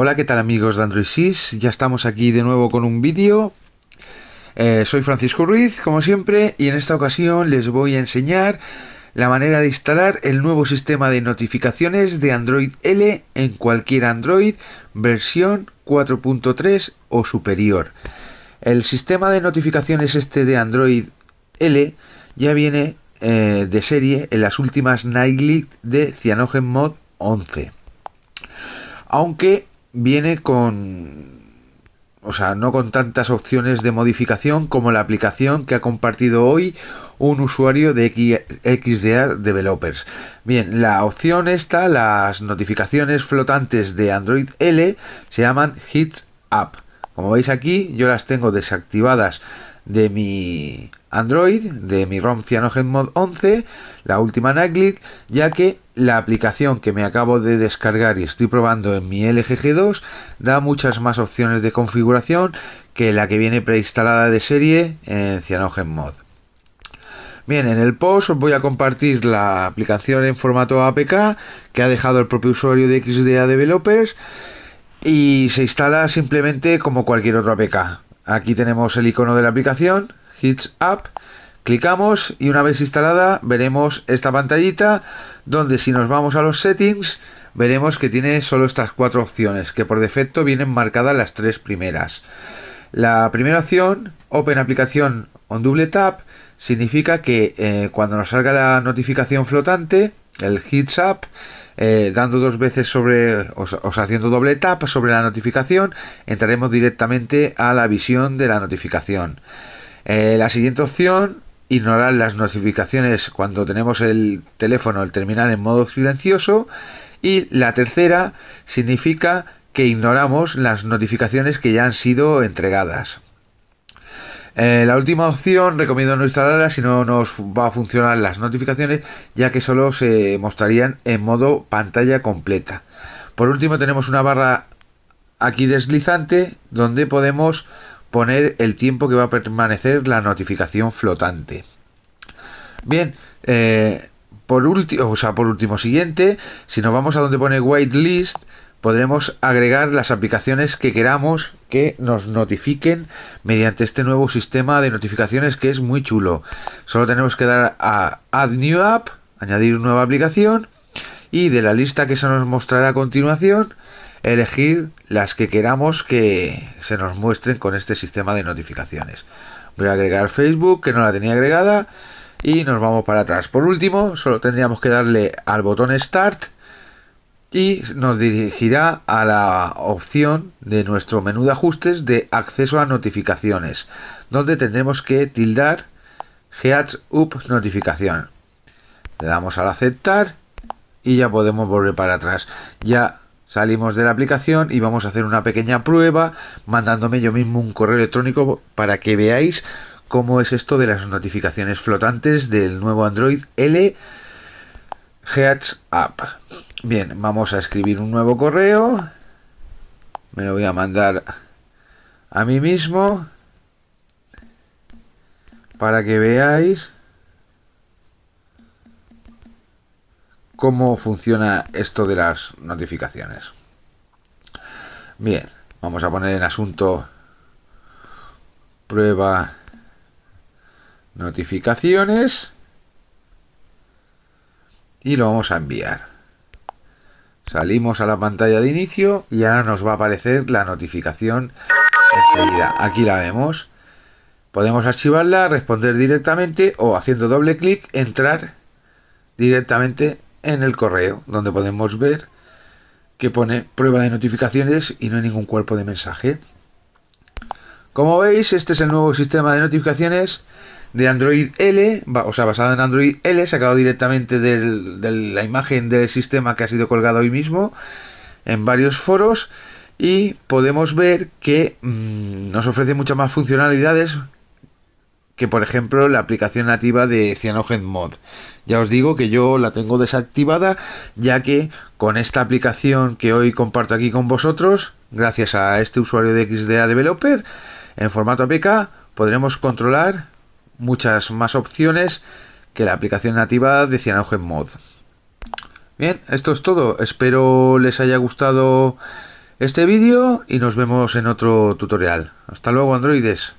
Hola, ¿qué tal amigos de Android 6? Ya estamos aquí de nuevo con un vídeo. Eh, soy Francisco Ruiz, como siempre, y en esta ocasión les voy a enseñar la manera de instalar el nuevo sistema de notificaciones de Android L en cualquier Android versión 4.3 o superior. El sistema de notificaciones este de Android L ya viene eh, de serie en las últimas Nightly de Cyanogen Mod 11. Aunque viene con... O sea, no con tantas opciones de modificación como la aplicación que ha compartido hoy un usuario de XDR Developers. Bien, la opción está las notificaciones flotantes de Android L, se llaman hit Up. Como veis aquí, yo las tengo desactivadas de mi Android, de mi ROM CyanogenMod 11, la última Nightly, ya que la aplicación que me acabo de descargar y estoy probando en mi LG 2 da muchas más opciones de configuración que la que viene preinstalada de serie en CyanogenMod. Bien, en el post os voy a compartir la aplicación en formato APK que ha dejado el propio usuario de XDA Developers y se instala simplemente como cualquier otro APK Aquí tenemos el icono de la aplicación, Hits App. Clicamos y una vez instalada veremos esta pantallita donde si nos vamos a los settings veremos que tiene solo estas cuatro opciones que por defecto vienen marcadas las tres primeras. La primera opción, Open aplicación on double tap, significa que eh, cuando nos salga la notificación flotante, el Hits App, eh, dando dos veces sobre, o, haciendo doble tap sobre la notificación, entraremos directamente a la visión de la notificación. Eh, la siguiente opción, ignorar las notificaciones cuando tenemos el teléfono, el terminal en modo silencioso. Y la tercera significa que ignoramos las notificaciones que ya han sido entregadas. Eh, la última opción, recomiendo no instalarla si no nos va a funcionar las notificaciones, ya que solo se mostrarían en modo pantalla completa. Por último, tenemos una barra aquí deslizante donde podemos poner el tiempo que va a permanecer la notificación flotante. Bien, eh, por último, o sea, por último siguiente, si nos vamos a donde pone whitelist, podremos agregar las aplicaciones que queramos que nos notifiquen mediante este nuevo sistema de notificaciones que es muy chulo. Solo tenemos que dar a Add New App, añadir nueva aplicación y de la lista que se nos mostrará a continuación elegir las que queramos que se nos muestren con este sistema de notificaciones. Voy a agregar Facebook que no la tenía agregada y nos vamos para atrás. Por último, solo tendríamos que darle al botón Start y nos dirigirá a la opción de nuestro menú de ajustes de acceso a notificaciones, donde tendremos que tildar Heads Up Notificación. Le damos al aceptar y ya podemos volver para atrás. Ya salimos de la aplicación y vamos a hacer una pequeña prueba mandándome yo mismo un correo electrónico para que veáis cómo es esto de las notificaciones flotantes del nuevo Android L Heads Up. Bien, vamos a escribir un nuevo correo. Me lo voy a mandar a mí mismo para que veáis cómo funciona esto de las notificaciones. Bien, vamos a poner en asunto prueba notificaciones y lo vamos a enviar. Salimos a la pantalla de inicio y ahora nos va a aparecer la notificación enseguida. Aquí la vemos. Podemos archivarla, responder directamente o haciendo doble clic entrar directamente en el correo donde podemos ver que pone prueba de notificaciones y no hay ningún cuerpo de mensaje. Como veis, este es el nuevo sistema de notificaciones de Android L, o sea, basado en Android L, sacado directamente de la imagen del sistema que ha sido colgado hoy mismo en varios foros y podemos ver que mm, nos ofrece muchas más funcionalidades que por ejemplo la aplicación nativa de CyanogenMod. Ya os digo que yo la tengo desactivada ya que con esta aplicación que hoy comparto aquí con vosotros, gracias a este usuario de XDA Developer, en formato APK podremos controlar muchas más opciones que la aplicación nativa de CyanogenMod. Bien, esto es todo. Espero les haya gustado este vídeo y nos vemos en otro tutorial. Hasta luego, androides.